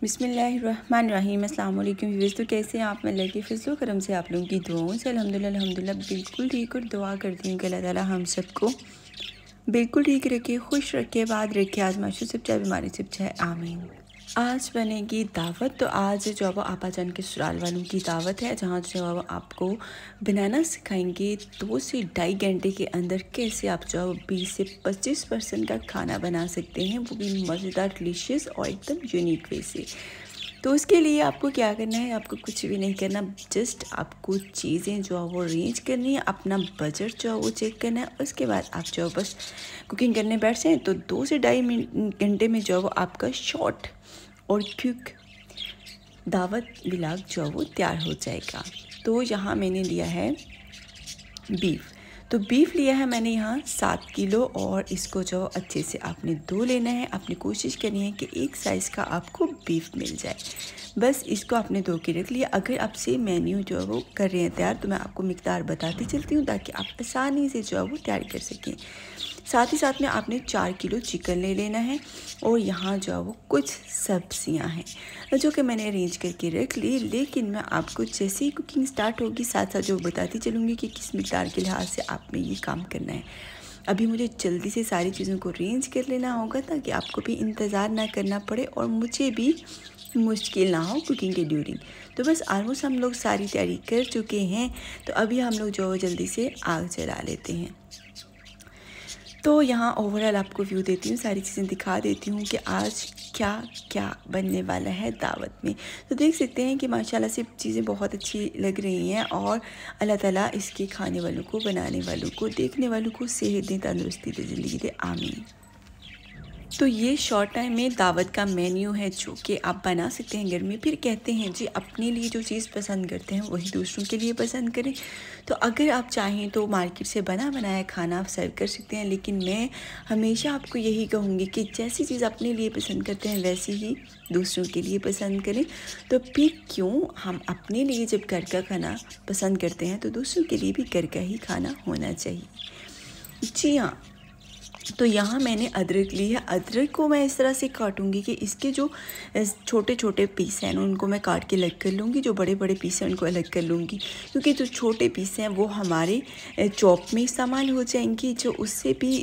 बिसमीम अल्लाम व्यूज़ तो कैसे हैं आप मैं लड़की फिजलो करम से आप लोगों की दुआओं से अलहमदिल्ला अलहमदिल्ला बिल्कुल ठीक और दुआ करती हूँ कि अल्लाह ताला हम सबको बिल्कुल ठीक रखे खुश रखे बाद रखे आज माशू सब चाहे बीमारी सब चाहे आमीन आज बनेगी दावत तो आज जो है वो आपा जान के सुराल वालों की दावत है जहाँ जो है वो आपको बनाना सिखाएंगे दो तो से ढाई घंटे के अंदर कैसे आप जो है बीस से पच्चीस परसेंट का खाना बना सकते हैं वो भी मज़ेदार डिलीशियस और एकदम यूनिक वे से तो उसके लिए आपको क्या करना है आपको कुछ भी नहीं करना जस्ट आपको चीज़ें जो है वो अरेंज करनी है अपना बजट जो है वो चेक करना है उसके बाद आप जो है बस कुकिंग करने बैठ जाएँ तो दो से ढाई घंटे में जो है वो आपका शॉर्ट और क्यूक दावत बिलाग जो वो तैयार हो जाएगा तो यहाँ मैंने लिया है बीफ तो बीफ लिया है मैंने यहाँ सात किलो और इसको जो अच्छे से आपने दो लेना है आपने कोशिश करनी है कि एक साइज़ का आपको बीफ मिल जाए बस इसको आपने दो के रख लिया अगर आप से मेन्यू जो है वो कर रहे हैं तैयार तो मैं आपको मकदार बताती चलती हूँ ताकि आप आसानी से जो है वो तैयार कर सकें साथ ही साथ में आपने चार किलो चिकन ले लेना है और यहाँ जो है वो कुछ सब्जियाँ हैं जो कि मैंने अरेंज करके रख ली लेकिन मैं आपको जैसे ही कुकिंग स्टार्ट होगी साथ साथ जो बताती चलूँगी कि किस मकदार के लिहाज से आपने ये काम करना है अभी मुझे जल्दी से सारी चीज़ों को अरेंज कर लेना होगा ताकि आपको भी इंतज़ार ना करना पड़े और मुझे भी मुश्किल ना हो कुकिंग के ड्यूरिंग तो बस आलमोस्ट हम लोग सारी तैयारी कर चुके हैं तो अभी हम लोग जो जल्दी से आग जला लेते हैं तो यहाँ ओवरऑल आपको व्यू देती हूँ सारी चीज़ें दिखा देती हूँ कि आज क्या क्या बनने वाला है दावत में तो देख सकते हैं कि माशाल्लाह से चीज़ें बहुत अच्छी लग रही हैं और अल्लाह ताला इसके खाने वालों को बनाने वालों को देखने वालों को सेहत दें तंदुरुस्ती दे ज़िंदगी दे आमीन तो ये शॉर्ट टाइम में दावत का मेन्यू है जो कि आप बना सकते हैं घर में फिर कहते हैं जी अपने लिए जो चीज़ पसंद करते हैं वही दूसरों के लिए पसंद करें तो अगर आप चाहें तो मार्केट से बना बनाया खाना आप सर्व कर सकते हैं लेकिन मैं हमेशा आपको यही कहूँगी कि जैसी चीज़ अपने लिए पसंद करते हैं वैसी ही दूसरों के लिए पसंद करें तो फिर क्यों हम अपने लिए जब घर का खाना पसंद करते हैं तो दूसरों के लिए भी घर का ही खाना होना चाहिए जी हाँ तो यहाँ मैंने अदरक ली है अदरक को मैं इस तरह से काटूंगी कि इसके जो छोटे छोटे पीस हैं उनको मैं काट के अलग कर लूँगी जो बड़े बड़े पीस हैं उनको अलग कर लूँगी क्योंकि जो छोटे पीस हैं वो हमारे चॉप में इस्तेमाल हो जाएंगे जो उससे भी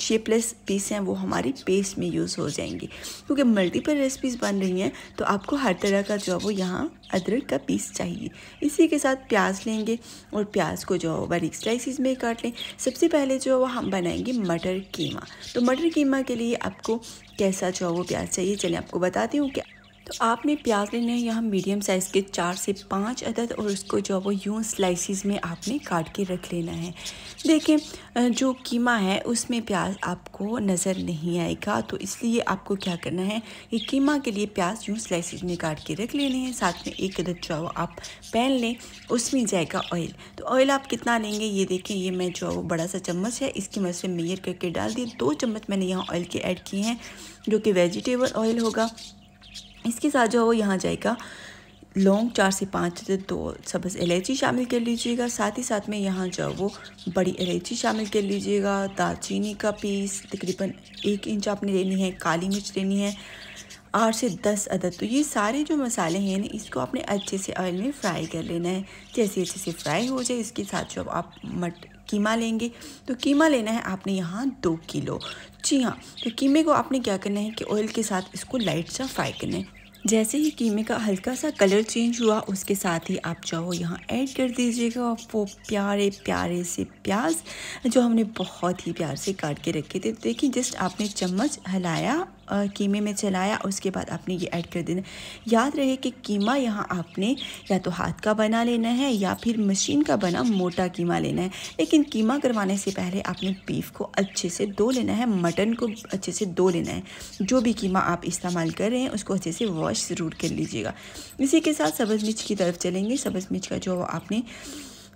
शेपलेस पीस हैं वो हमारी पेस्ट में यूज़ हो जाएंगी क्योंकि मल्टीपल रेसिपीज़ बन रही हैं तो आपको हर तरह का जो है वो यहाँ अदरक का पीस चाहिए इसी के साथ प्याज लेंगे और प्याज को जो बारीक स्लाइसिस में काट लें सबसे पहले जो है वो हम बनाएंगे मटर कीमा तो मटर कीमा के लिए आपको कैसा जो है वो प्याज चाहिए चलिए आपको बताती हूँ क्या तो आपने प्याज लेने हैं यहाँ मीडियम साइज़ के चार से पाँच अदद और उसको जो है वो यूँ स्लाइसिस में आपने काट के रख लेना है देखें जो कीमा है उसमें प्याज आपको नज़र नहीं आएगा तो इसलिए आपको क्या करना है ये कीमा के लिए प्याज यूँ स्लाइसिस में काट के रख लेने हैं साथ में एक अदद जो है वो आप पैन लें उसमें जाएगा ऑयल तो ऑयल आप कितना लेंगे ये देखें ये मैं जो है वो बड़ा सा चम्मच है इसकी मदद से मेयर करके डाल दिए दो चम्मच मैंने यहाँ ऑयल के ऐड किए हैं जो कि वेजिटेबल ऑयल होगा इसके साथ जो है वो यहाँ जाएगा लौंग चार से पाँच दो सब्ज़ इलायची शामिल कर लीजिएगा साथ ही साथ में यहाँ जो वो बड़ी इलायची शामिल कर लीजिएगा दालचीनी का पीस तकरीबन एक इंच आपने लेनी है काली मिर्च लेनी है आठ से दस अदद तो ये सारे जो मसाले हैं ना इसको आपने अच्छे से ऑयल में फ्राई कर लेना है जैसे अच्छे से फ्राई हो जाए इसके साथ जो आप मट कीमा लेंगे तो कीमा लेना है आपने यहाँ दो किलो जी हाँ तो कीमे को आपने क्या करना है कि ऑयल के साथ इसको लाइट सा फ्राई करना है जैसे ही कीमे का हल्का सा कलर चेंज हुआ उसके साथ ही आप चाहो यहाँ ऐड कर दीजिएगा वो प्यारे प्यारे से प्याज जो हमने बहुत ही प्यार से काट के रखे थे देखिए जस्ट आपने चम्मच हिलाया कीमे में चलाया उसके बाद आपने ये ऐड कर देना याद रहे कि कीमा यहाँ आपने या तो हाथ का बना लेना है या फिर मशीन का बना मोटा कीमा लेना है लेकिन कीमा करवाने से पहले आपने बीफ को अच्छे से धो लेना है मटन को अच्छे से धो लेना है जो भी कीमा आप इस्तेमाल कर रहे हैं उसको अच्छे से वॉश ज़रूर कर लीजिएगा इसी के साथ सब्ज़ मिर्च की तरफ चलेंगे सब्ज़ मिर्च का जो आपने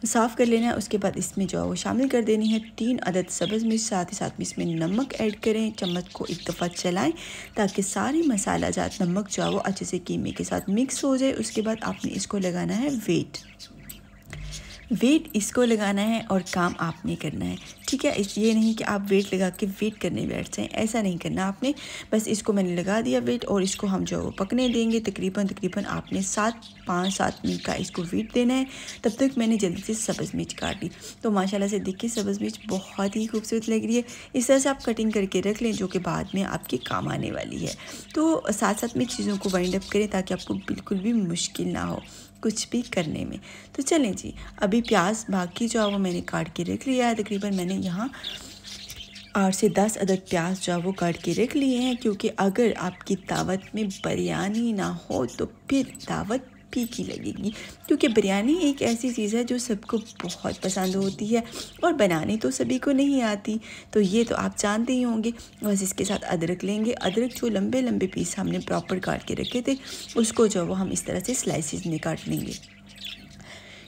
साफ़ कर लेना है उसके बाद इसमें जो है वो शामिल कर देनी है तीन अदद सब्ज़ मिर्च साथ ही साथ में इसमें नमक ऐड करें चम्मच को एक दफ़ा चलाएं ताकि सारे मसाला जात नमक जो है वो अच्छे से कीमे के साथ मिक्स हो जाए उसके बाद आपने इसको लगाना है वेट वेट इसको लगाना है और काम आपने करना है ठीक है ये नहीं कि आप वेट लगा के वेट करने बैठ जाएँ ऐसा नहीं करना आपने बस इसको मैंने लगा दिया वेट और इसको हम जो वो पकने देंगे तकरीबन तकरीबन आपने सात पाँच सात मिनट का इसको वेट देना है तब तक मैंने जल्दी से सब्ज़ मिर्च काट ली तो माशाला से देखिए सब्ज़ मिर्च बहुत ही खूबसूरत लग रही है इस तरह से आप कटिंग करके रख लें जो कि बाद में आपके काम आने वाली है तो साथ साथ में चीज़ों को वाइंड अप करें ताकि आपको बिल्कुल भी मुश्किल ना हो कुछ भी करने में तो चलें जी अभी प्याज बाकी जो है वो मैंने काट के रख लिया है तकरीबन मैंने यहाँ आठ से दस अदद प्याज जो है वो काट के रख लिए हैं क्योंकि अगर आपकी दावत में बिरयानी ना हो तो फिर दावत फीकी लगेगी क्योंकि बिरयानी एक ऐसी चीज़ है जो सबको बहुत पसंद होती है और बनाने तो सभी को नहीं आती तो ये तो आप जानते ही होंगे बस इसके साथ अदरक लेंगे अदरक जो लंबे लंबे पीस हमने प्रॉपर काट के रखे थे उसको जो वो हम इस तरह से स्लाइसिस में काट लेंगे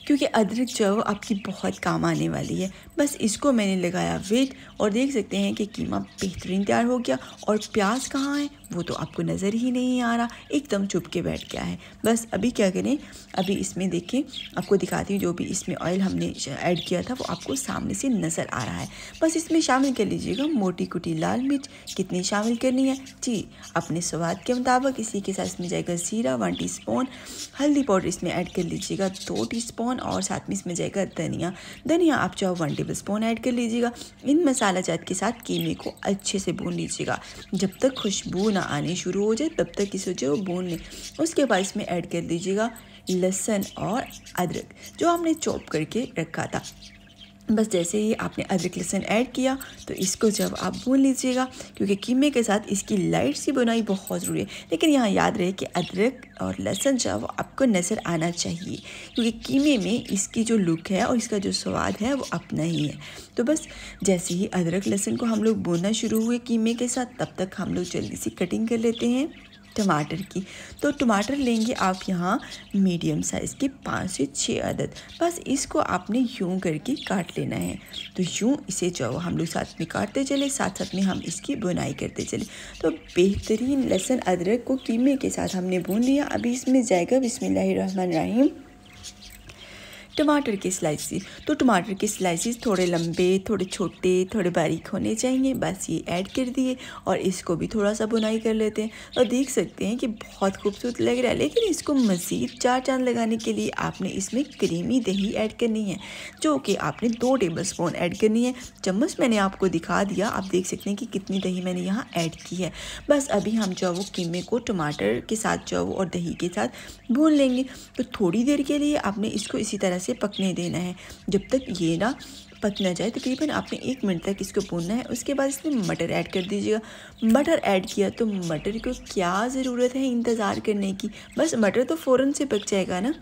क्योंकि अदरक जो आपकी बहुत काम आने वाली है बस इसको मैंने लगाया वेट और देख सकते हैं कि कीमा बेहतरीन तैयार हो गया और प्याज कहाँ है वो तो आपको नज़र ही नहीं आ रहा एकदम चुप के बैठ गया है बस अभी क्या करें अभी इसमें देखें आपको दिखाती हूँ जो भी इसमें ऑयल हमने ऐड किया था वो आपको सामने से नज़र आ रहा है बस इसमें शामिल कर लीजिएगा मोटी कुटी लाल मिर्च कितनी शामिल करनी है जी अपने स्वाद के मुताबिक इसी के साथ इसमें जाएगा ज़ीरा वन टी हल्दी पाउडर इसमें ऐड कर लीजिएगा दो टी और साथ में इसमें जाएगा धनिया धनिया आप चाहो वन टेबल स्पून ऐड कर लीजिएगा इन मसाला जात के साथ कीमे को अच्छे से भून लीजिएगा जब तक खुशबू ना ना आने शुरू हो जाए तब तक इसे जो बोन लें उसके बाद इसमें ऐड कर दीजिएगा लहसुन और अदरक जो हमने चॉप करके रखा था बस जैसे ही आपने अदरक लहसुन ऐड किया तो इसको जब आप भून लीजिएगा क्योंकि कीमे के साथ इसकी लाइट सी बुनाई बहुत ज़रूरी है लेकिन यहाँ याद रहे कि अदरक और लहसुन जो वो आपको नज़र आना चाहिए क्योंकि कीमे में इसकी जो लुक है और इसका जो स्वाद है वो अपना ही है तो बस जैसे ही अदरक लहसुन को हम लोग बुनना शुरू हुए कीमे के साथ तब तक हम लोग जल्दी सी कटिंग कर लेते हैं टमाटर की तो टमाटर लेंगे आप यहाँ मीडियम साइज़ के पाँच से छः अदद बस इसको आपने यूँ करके काट लेना है तो यूँ इसे जो हम लोग साथ में काटते चले साथ साथ में हम इसकी बुनाई करते चले तो बेहतरीन लहसुन अदरक को कीमे के साथ हमने भून लिया अभी इसमें जाएगा बिसमीम टमाटर के स्लाइसिस तो टमाटर के स्लाइसिस थोड़े लंबे थोड़े छोटे थोड़े बारीक होने चाहिए बस ये ऐड कर दिए और इसको भी थोड़ा सा बुनाई कर लेते हैं और देख सकते हैं कि बहुत खूबसूरत लग रहा है लेकिन इसको मज़ीद चार चांद लगाने के लिए आपने इसमें क्रीमी दही ऐड करनी है जो कि आपने दो टेबल स्पून ऐड करनी है चम्मच मैंने आपको दिखा दिया आप देख सकते हैं कि कितनी दही मैंने यहाँ ऐड की है बस अभी हम जो है वो कीमे को टमाटर के साथ जो है और दही के साथ भून लेंगे तो थोड़ी देर के लिए आपने इसको इसी तरह से पकने देना है जब तक ये ना पक ना जाए तकरीबन तो आपने एक मिनट तक इसको भूनना है उसके बाद इसमें मटर ऐड कर दीजिएगा मटर ऐड किया तो मटर को क्या ज़रूरत है इंतज़ार करने की बस मटर तो फ़ौर से पक जाएगा ना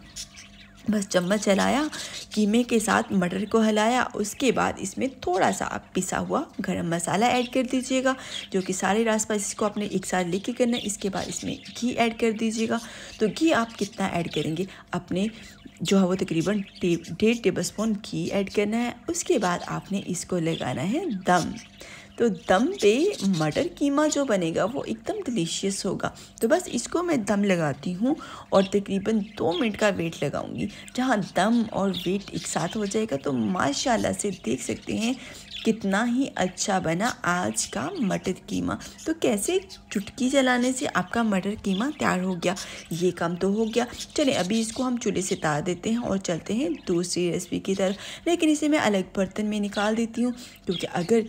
बस चम्मच चलाया कीमे के साथ मटर को हलाया उसके बाद इसमें थोड़ा सा आप पिसा हुआ गरम मसाला ऐड कर दीजिएगा जो कि सारे रास पास इसको आपने एक साथ लेके करना है इसके बाद इसमें घी ऐड कर दीजिएगा तो घी आप कितना ऐड करेंगे अपने जो है वो तकरीबन डेढ़ टेबल स्पून घी ऐड करना है उसके बाद आपने इसको लगाना है दम तो दम पे मटर कीमा जो बनेगा वो एकदम डिलीशियस होगा तो बस इसको मैं दम लगाती हूँ और तकरीबन दो मिनट का वेट लगाऊंगी जहाँ दम और वेट एक साथ हो जाएगा तो माशाल्लाह से देख सकते हैं कितना ही अच्छा बना आज का मटर कीमा तो कैसे चुटकी जलाने से आपका मटर कीमा तैयार हो गया ये काम तो हो गया चलिए अभी इसको हम चूल्हे से तार देते हैं और चलते हैं दूसरी रेसिपी की तरफ लेकिन इसे मैं अलग बर्तन में निकाल देती हूँ क्योंकि अगर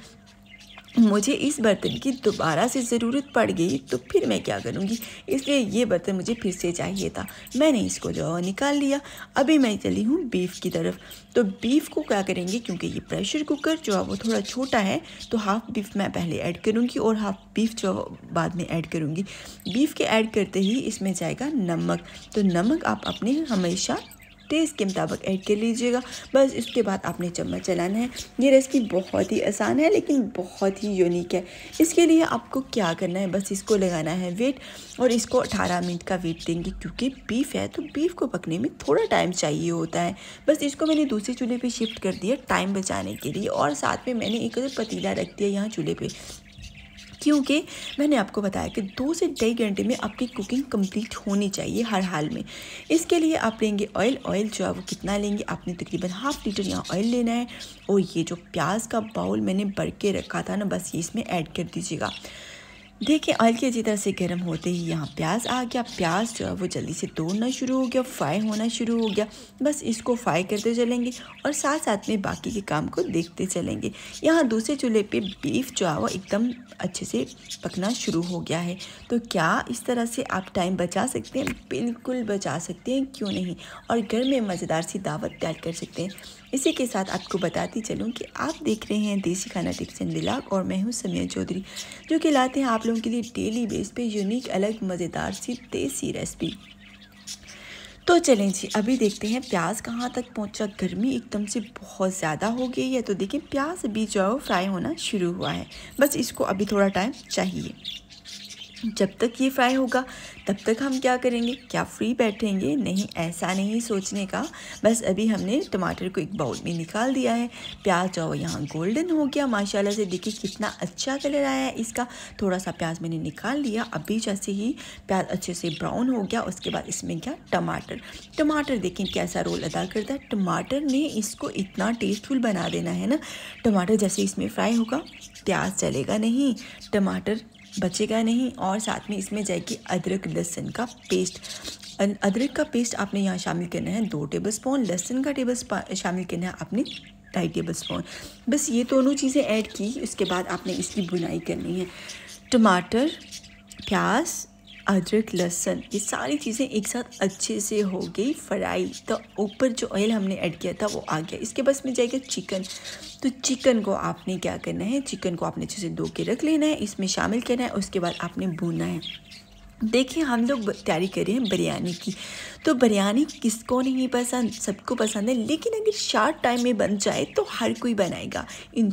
मुझे इस बर्तन की दोबारा से ज़रूरत पड़ गई तो फिर मैं क्या करूँगी इसलिए ये बर्तन मुझे फिर से चाहिए था मैंने इसको जो निकाल लिया अभी मैं चली हूँ बीफ की तरफ तो बीफ को क्या करेंगे क्योंकि ये प्रेशर कुकर जो है वो थोड़ा छोटा है तो हाफ़ बीफ मैं पहले ऐड करूँगी और हाफ़ बीफ जो बाद में ऐड करूँगी बीफ के ऐड करते ही इसमें जाएगा नमक तो नमक आप अपने हमेशा टेस्ट के मुताबिक ऐड कर लीजिएगा बस इसके बाद आपने चम्मच चलाना है ये रेसिपी बहुत ही आसान है लेकिन बहुत ही यूनिक है इसके लिए आपको क्या करना है बस इसको लगाना है वेट और इसको अठारह मिनट का वेट देंगे क्योंकि बीफ है तो बीफ को पकने में थोड़ा टाइम चाहिए होता है बस इसको मैंने दूसरे चूल्हे पर शिफ्ट कर दिया टाइम बचाने के लिए और साथ में मैंने एक पतीला रख दिया यहाँ चूल्हे पर क्योंकि मैंने आपको बताया कि दो से ढाई घंटे में आपकी कुकिंग कंप्लीट होनी चाहिए हर हाल में इसके लिए आप लेंगे ऑयल ऑयल जो है वो कितना लेंगे आपने तकरीबन हाफ़ लीटर यहाँ ऑयल लेना है और ये जो प्याज का बाउल मैंने बढ़ के रखा था ना बस ये इसमें ऐड कर दीजिएगा देखिए ऑयल की अच्छी तरह से गर्म होते ही यहाँ प्याज आ गया प्याज जो है वो जल्दी से तोड़ना शुरू हो गया फ्राई होना शुरू हो गया बस इसको फ्राई करते चलेंगे और साथ साथ में बाकी के काम को देखते चलेंगे यहाँ दूसरे चूल्हे पे बीफ जो है वो एकदम अच्छे से पकना शुरू हो गया है तो क्या इस तरह से आप टाइम बचा सकते हैं बिल्कुल बचा सकते हैं क्यों नहीं और घर में मज़ेदार सी दावत तैयार कर सकते हैं इसी के साथ आपको बताती चलूँ कि आप देख रहे हैं देसी खाना टिप्स एंड विलाग और मैं हूँ समिया चौधरी जो कि लाते हैं आप लोगों के लिए डेली बेस पे यूनिक अलग मज़ेदार सी देसी रेसिपी तो चलें जी अभी देखते हैं प्याज कहाँ तक पहुँचा गर्मी एकदम से बहुत ज़्यादा हो गई है तो देखिए प्याज अभी जो है फ्राई होना शुरू हुआ है बस इसको अभी थोड़ा टाइम चाहिए जब तक ये फ्राई होगा तब तक हम क्या करेंगे क्या फ्री बैठेंगे नहीं ऐसा नहीं सोचने का बस अभी हमने टमाटर को एक बाउल में निकाल दिया है प्याज और यहाँ गोल्डन हो गया माशाल्लाह से देखिए कितना अच्छा कलर आया है इसका थोड़ा सा प्याज मैंने निकाल लिया अभी जैसे ही प्याज अच्छे से ब्राउन हो गया उसके बाद इसमें क्या टमाटर टमाटर देखें कैसा रोल अदा करता है टमाटर ने इसको इतना टेस्टफुल बना देना है ना टमाटर जैसे इसमें फ्राई होगा प्याज चलेगा नहीं टमाटर बचेगा नहीं और साथ में इसमें जाएगी अदरक लहसुन का पेस्ट अदरक का पेस्ट आपने यहाँ शामिल करना है दो टेबल स्पून लहसुन का टेबल शामिल करना है आपने ढाई टेबल स्पून बस ये दोनों चीज़ें ऐड की उसके बाद आपने इसकी बुनाई करनी है टमाटर प्याज अदरक लहसन ये सारी चीज़ें एक साथ अच्छे से हो गई फ्राई तो ऊपर जो ऑयल हमने ऐड किया था वो आ गया इसके बस में जाएगा चिकन तो चिकन को आपने क्या करना है चिकन को आपने अच्छे से धो के रख लेना है इसमें शामिल करना है उसके बाद आपने भूनना है देखिए हम लोग तैयारी कर रहे हैं बिरयानी की तो बिरयानी किसको नहीं पसंद सबको पसंद है लेकिन अगर शार्ट टाइम में बन जाए तो हर कोई बनाएगा इन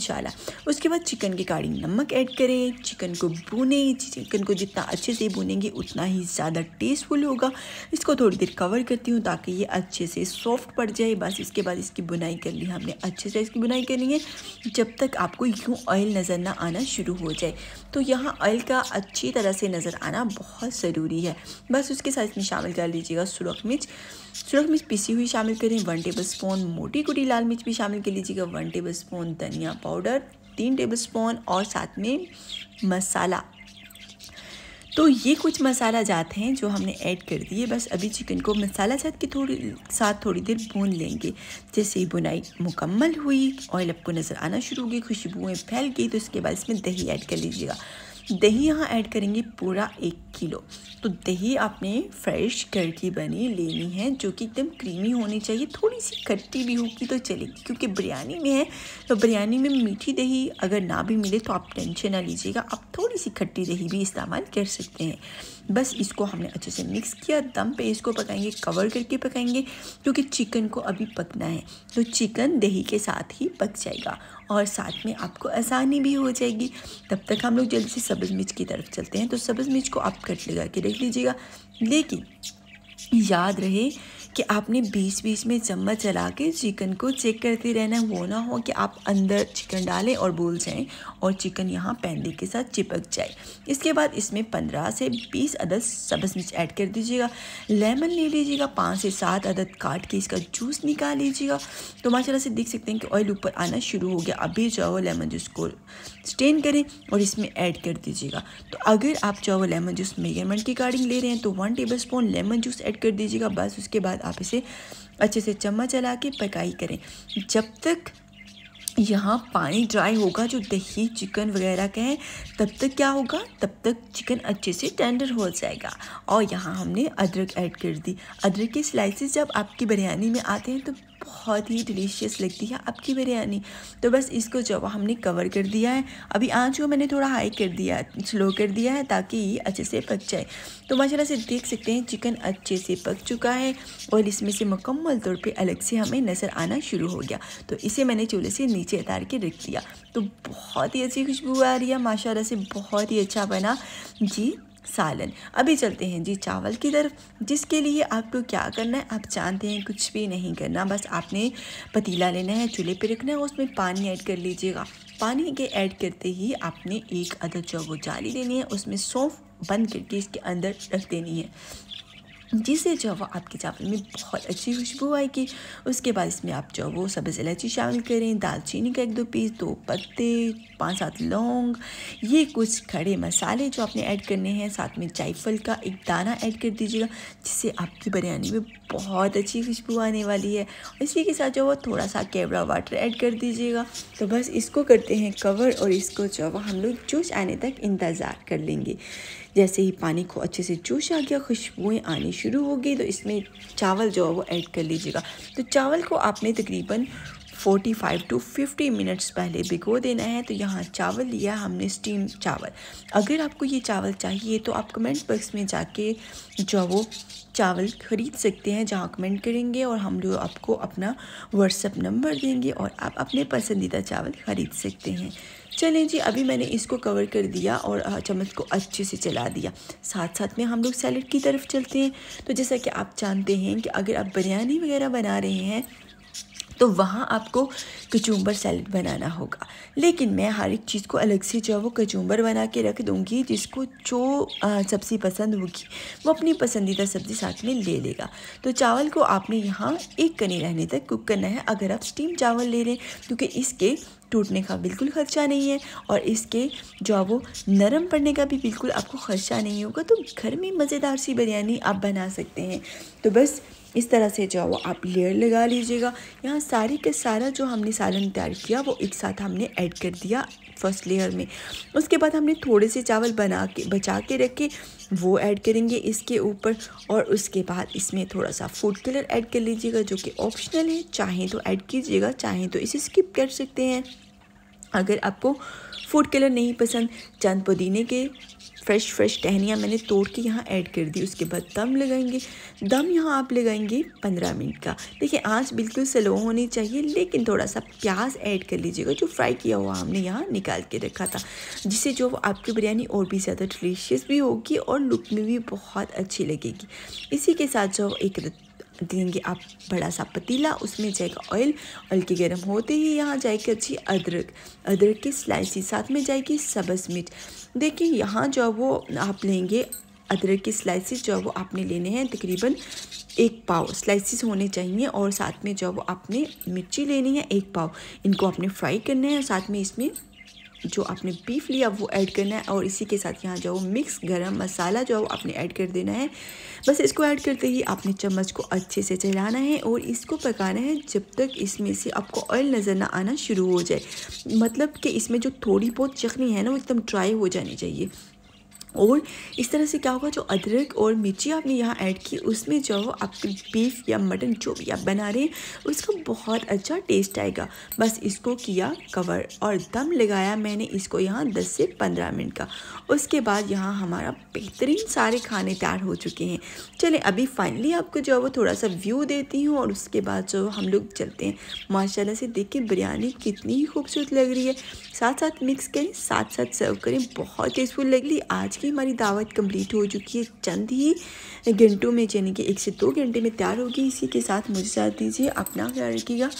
उसके बाद चिकन के काढ़ी नमक ऐड करें चिकन को भूने चिकन को जितना अच्छे से भूनेंगे उतना ही ज़्यादा टेस्टफुल होगा इसको थोड़ी देर कवर करती हूँ ताकि ये अच्छे से सॉफ्ट पड़ जाए बस इसके बाद इसकी बुनाई कर ली हमने अच्छे से इसकी बुनाई करनी है जब तक आपको यूँ ऑयल नज़र ना आना शुरू हो जाए तो यहाँ ऑयल का अच्छी तरह से नज़र आना बहुत ज़रूरी है बस उसके साथ इसमें शामिल कर लीजिएगा सुरख मिर्च सुरख मिर्च पिसी हुई शामिल करें वन टेबल स्पून मोटी कुटी लाल मिर्च भी शामिल कर लीजिएगा वन टेबल स्पून धनिया पाउडर तीन टेबल स्पून और साथ में मसाला तो ये कुछ मसाला जाते हैं जो हमने ऐड कर दिए बस अभी चिकन को मसाला जात के थोड़ी साथ थोड़ी देर भून लेंगे जैसे ही बुनाई मुकम्मल हुई ऑयल आपको नज़र आना शुरू हो गई खुशबुएँ फैल गई तो इसके बाद इसमें दही ऐड कर लीजिएगा दही यहाँ ऐड करेंगे पूरा एक किलो तो दही आपने फ्रेश घर की बनी लेनी है जो कि एकदम क्रीमी होनी चाहिए थोड़ी सी खट्टी भी होगी तो चलेगी क्योंकि बिरयानी में है तो बिरयानी में मीठी दही अगर ना भी मिले तो आप टेंशन ना लीजिएगा आप थोड़ी सी खट्टी दही भी इस्तेमाल कर सकते हैं बस इसको हमने अच्छे से मिक्स किया दम पे इसको पकाएंगे कवर करके पकाएंगे क्योंकि चिकन को अभी पकना है तो चिकन दही के साथ ही पक जाएगा और साथ में आपको आसानी भी हो जाएगी तब तक हम लोग जल्दी से सब्ज़ मिर्च की तरफ चलते हैं तो सब्ज़ मिर्च को आप कट लगा के देख लीजिएगा लेकिन याद रहे कि आपने बीच बीच में चम्मच चला के चिकन को चेक करते रहना वो ना हो कि आप अंदर चिकन डालें और भूल जाएं और चिकन यहाँ पैंदे के साथ चिपक जाए इसके बाद इसमें पंद्रह से बीस अदद सब्ज़ मिर्च ऐड कर दीजिएगा लेमन ले लीजिएगा पाँच से सात अदद काट के इसका जूस निकाल लीजिएगा तो माशाला से देख सकते हैं कि ऑयल ऊपर आना शुरू हो गया अभी है लेमन जूस को स्टेन करें और इसमें ऐड कर दीजिएगा तो अगर आप चाहो लेमन जूस मेजरमेंट की गार्डिंग ले रहे हैं तो one tablespoon lemon juice add कर दीजिएगा बस उसके बाद आप इसे अच्छे से चम्मच चला के पकाई करें जब तक यहाँ पानी ड्राई होगा जो दही चिकन वगैरह के हैं तब तक क्या होगा तब तक चिकन अच्छे से टेंडर हो जाएगा और यहाँ हमने अदरक ऐड कर दी अदरक के स्लाइसेस जब आपकी बिरयानी में आते हैं तो बहुत ही डिलीशियस लगती है आपकी बिरयानी तो बस इसको जब हमने कवर कर दिया है अभी आँच को मैंने थोड़ा हाई कर दिया स्लो कर दिया है ताकि ये अच्छे से पक जाए तो माशाला से देख सकते हैं चिकन अच्छे से पक चुका है और इसमें से मुकम्मल तौर पर अलग से हमें नज़र आना शुरू हो गया तो इसे मैंने चूल्हे से नीचे उतार के रख दिया तो बहुत ही अच्छी खुशबू आ रही है माशाला से बहुत ही अच्छा बना जी सालन अभी चलते हैं जी चावल की तरफ जिसके लिए आपको क्या करना है आप जानते हैं कुछ भी नहीं करना बस आपने पतीला लेना है चूल्हे पे रखना है उसमें पानी ऐड कर लीजिएगा पानी के ऐड करते ही आपने एक अदर वो जाली लेनी है उसमें सौंफ बंद करके इसके अंदर रख देनी है जिससे जो है वो आपके चावल में बहुत अच्छी खुशबू आएगी उसके बाद इसमें आप जो है वो सब्ज़ इलायची शामिल करें दालचीनी का एक दो पीस दो पत्ते पाँच सात लौंग ये कुछ खड़े मसाले जो आपने ऐड करने हैं साथ में जायफल का एक दाना ऐड कर दीजिएगा जिससे आपकी बिरयानी में बहुत अच्छी खुशबू आने वाली है इसी के साथ जो वो थोड़ा सा केवड़ा वाटर ऐड कर दीजिएगा तो बस इसको करते हैं कवर और इसको जो हम लोग जूस आने तक इंतज़ार कर लेंगे जैसे ही पानी को अच्छे से जोश आ गया खुशबुएँ आनी शुरू हो गई तो इसमें चावल जो है वो ऐड कर लीजिएगा तो चावल को आपने तकरीबन 45 टू 50 मिनट्स पहले भिगो देना है तो यहाँ चावल लिया हमने स्टीम चावल अगर आपको ये चावल चाहिए तो आप कमेंट बॉक्स में जाके जो वो चावल ख़रीद सकते हैं जहाँ कमेंट करेंगे और हम लोग आपको अपना व्हाट्सअप नंबर देंगे और आप अपने पसंदीदा चावल ख़रीद सकते हैं चलें जी अभी मैंने इसको कवर कर दिया और चम्मच को अच्छे से चला दिया साथ साथ में हम लोग सैलड की तरफ चलते हैं तो जैसा कि आप जानते हैं कि अगर आप बिरयानी वगैरह बना रहे हैं तो वहाँ आपको कचूम्बर सैलड बनाना होगा लेकिन मैं हर एक चीज़ को अलग से जो है वो कचूम्बर बना के रख दूँगी जिसको जो सब्ज़ी पसंद होगी वो अपनी पसंदीदा सब्ज़ी साथ में ले लेगा तो चावल को आपने यहाँ एक कने रहने तक कुक करना है अगर आप स्टीम चावल ले रहे हैं क्योंकि इसके टूटने का बिल्कुल ख़र्चा नहीं है और इसके जो है वो नरम पड़ने का भी बिल्कुल आपको ख़र्चा नहीं होगा तो घर में मज़ेदार सी बिरयानी आप बना सकते हैं तो बस इस तरह से जो वो आप लेयर लगा लीजिएगा यहाँ सारी के सारा जो हमने सालन तैयार किया वो एक साथ हमने ऐड कर दिया फर्स्ट लेयर में उसके बाद हमने थोड़े से चावल बना के बचा के रखे वो ऐड करेंगे इसके ऊपर और उसके बाद इसमें थोड़ा सा फूड कलर ऐड कर लीजिएगा जो कि ऑप्शनल है चाहें तो ऐड कीजिएगा चाहें तो इसे स्किप कर सकते हैं अगर आपको फूड कलर नहीं पसंद चंद पुदीने के फ्रेश फ्रेश टहनियाँ मैंने तोड़ के यहाँ ऐड कर दी उसके बाद दम लगाएंगे दम यहाँ आप लगाएंगे पंद्रह मिनट का देखिए आँच बिल्कुल स्लो होनी चाहिए लेकिन थोड़ा सा प्याज ऐड कर लीजिएगा जो फ्राई किया हुआ हमने यहाँ निकाल के रखा था जिससे जो आपकी बिरयानी और भी ज़्यादा डिलीशियस भी होगी और लुक में भी बहुत अच्छी लगेगी इसी के साथ जो एक देंगे आप बड़ा सा पतीला उसमें जाएगा ऑयल ऑयल के गर्म होते ही यहाँ जाएगी अच्छी अदरक अदरक की स्लाइसी साथ में जाएगी सबस मिर्च देखिए यहाँ जो वो आप लेंगे अदरक की स्लाइसिस जो वो आपने लेने हैं तकरीबन एक पाव स्लाइसिस होने चाहिए और साथ में जो वो आपने मिर्ची लेनी है एक पाव इनको आपने फ्राई करना है और साथ में इसमें जो आपने बीफ लिया वो ऐड करना है और इसी के साथ यहाँ जाओ मिक्स गरम मसाला जो है वो आपने ऐड कर देना है बस इसको ऐड करते ही आपने चम्मच को अच्छे से चलाना है और इसको पकाना है जब तक इसमें से आपको ऑयल नज़र ना आना शुरू हो जाए मतलब कि इसमें जो थोड़ी बहुत चखनी है ना वो एकदम ड्राई हो जानी चाहिए और इस तरह से क्या होगा जो अदरक और मिर्ची आपने यहाँ ऐड की उसमें जो आपके बीफ या मटन जो भी आप बना रहे हैं उसका बहुत अच्छा टेस्ट आएगा बस इसको किया कवर और दम लगाया मैंने इसको यहाँ 10 से 15 मिनट का उसके बाद यहाँ हमारा बेहतरीन सारे खाने तैयार हो चुके हैं चले अभी फाइनली आपको जो है वो थोड़ा सा व्यू देती हूँ और उसके बाद जो हम लोग चलते हैं माशाला से देखिए बिरयानी कितनी ही खूबसूरत लग रही है साथ साथ मिक्स करें साथ साथ सर्व करें बहुत टेस्टफुल लग रही आज मोस्टली हमारी दावत कंप्लीट हो चुकी है चंद ही घंटों में यानी कि एक से दो घंटे में तैयार होगी इसी के साथ मुझे साथ दीजिए अपना ख्याल रखिएगा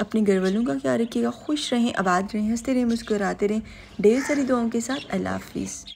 अपने घर वालों का ख्याल रखिएगा खुश रहें आबाद रहें हंसते रहें मुस्कुराते रहें ढेर सारी दुआओं के साथ अल्लाह हाफिज़